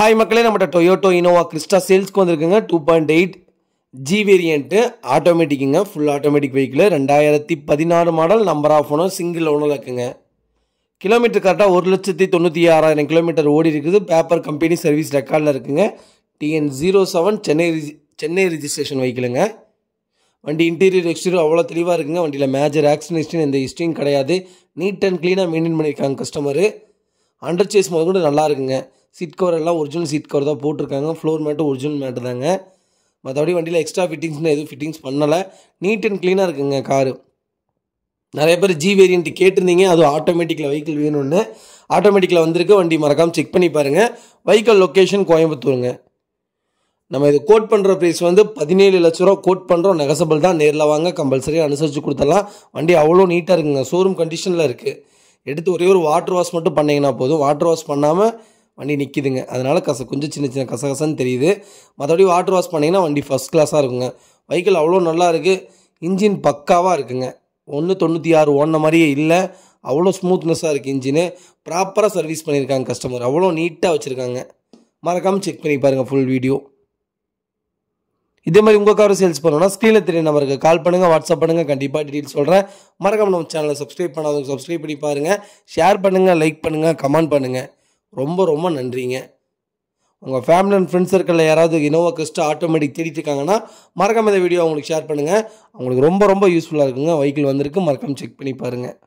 hi மக்களே நம்மகிட்ட Toyota Innova Crysta சேல்ஸ்க்கு வந்திருக்குங்க two point eight G variant ஆட்டோமேட்டிக்குங்க ஃபுல் ஆட்டோமேட்டிக் வெஹிக்கிள் ரெண்டாயிரத்தி பதினாறு model number of owner single owner இருக்குங்க கிலோமீட்டர் கரெக்டாக ஒரு லட்சத்தி தொண்ணூற்றி ஆறாயிரம் கிலோமீட்டர் ஓடி இருக்குது பேப்பர் கம்பெனி சர்வீஸ் ரெக்கார்டில் இருக்குங்க டிஎன் ஜீரோ செவன் சென்னை ரிஜி சென்னை ரிஜிஸ்ட்ரேஷன் வெஹிக்கிளுங்க வண்டி இன்டீரியர் எக்ஸ்டீரியர் அவ்வளோ தெளிவாக இருக்குங்க வண்டியில் மேஜர் ஆக்சிடென்ட் எந்த ஹிஸ்ட்ரியும் கிடையாது நீட் அண்ட் க்ளீனாக மெயின்டைன் பண்ணியிருக்காங்க கஸ்டமரு அண்டர் சேஸ் முதல் கூட நல்லா இருக்குங்க சீட் கவர் எல்லாம் ஒரிஜினல் சீட் கவர் தான் போட்டிருக்காங்க ஃப்ளோர் மேட்டு ஒரிஜினல் மேட்டு தாங்க மற்றபடி வண்டியில் எக்ஸ்ட்ரா ஃபிட்டிங்ஸ்னு எதுவும் ஃபிட்டிங்ஸ் பண்ணலை நீட் அண்ட் க்ளீனாக இருக்குங்க காரு நிறைய பேர் ஜி வேரியண்ட்டு கேட்டிருந்தீங்க அதுவும் ஆட்டோமேட்டிக்கில் வெஹிக்கிள் வேணும்னு ஆட்டோமேட்டிக்கில் வந்திருக்கு வண்டி மறக்காமல் செக் பண்ணி பாருங்கள் வெஹிக்கிள் லொக்கேஷன் கோயம்புத்தூருங்க நம்ம இது கோட் பண்ணுற ப்ரைஸ் வந்து பதினேழு லட்ச ரூபா கோட் பண்ணுறோம் நெகசபிள் தான் நேரில் வாங்க கம்பல்சரி அனுசரித்து கொடுத்தலாம் வண்டி அவ்வளோ நீட்டாக இருக்குங்க ஷோரூம் கண்டிஷனில் இருக்குது எடுத்து ஒரே ஒரு வாட்டர் வாஷ் மட்டும் பண்ணிங்கன்னா போதும் வாட்டர் வாஷ் பண்ணாமல் வண்டி நிற்கிதுங்க அதனால் கச கொஞ்சம் சின்ன சின்ன கசகசன்னு தெரியுது மற்றபடி வாட்டர் வாஷ் பண்ணிங்கன்னா வண்டி ஃபஸ்ட் கிளாஸாக இருக்குங்க வைக்கிள் அவ்வளோ நல்லா இருக்குது இன்ஜின் பக்காவாக இருக்குங்க ஒன்று தொண்ணூற்றி ஆறு ஓடின மாதிரியே இல்லை அவ்வளோ ஸ்மூத்னஸாக இருக்குது இன்ஜினு ப்ராப்பராக சர்வீஸ் பண்ணியிருக்காங்க கஸ்டமர் அவ்வளோ நீட்டாக வச்சுருக்காங்க மறக்காமல் செக் பண்ணி பாருங்கள் ஃபுல் வீடியோ இதே மாதிரி உங்கள் காரும் சேல்ஸ் பண்ணணும்னா ஸ்க்ரீனில் தெரிய நம்பருக்கு கால் பண்ணுங்கள் வாட்ஸ்அப் பண்ணுங்கள் கண்டிப்பாக டீட்டெயில் சொல்கிறேன் மறக்காம நம்ம சேனலை சப்ஸ்கிரைப் பண்ணாதவங்க சப்ஸ்கிரைப் பண்ணி பாருங்கள் ஷேர் பண்ணுங்கள் லைக் பண்ணுங்கள் கமெண்ட் பண்ணுங்கள் ரொம்ப ரொம்ப நன்றிங்க உங்கள் ஃபேமிலி அண்ட் ஃப்ரெண்ட்ஸ் சர்க்கிளில் யாராவது இனோவா கிறிஸ்ட் ஆட்டோமேட்டிக் தேடிட்டு இருக்காங்கன்னா மறக்காம இந்த வீடியோ அவங்களுக்கு ஷேர் பண்ணுங்கள் அவங்களுக்கு ரொம்ப ரொம்ப யூஸ்ஃபுல்லாக இருக்குங்க வெஹிக்கிள் வந்திருக்கு மறக்காமல் செக் பண்ணி பாருங்கள்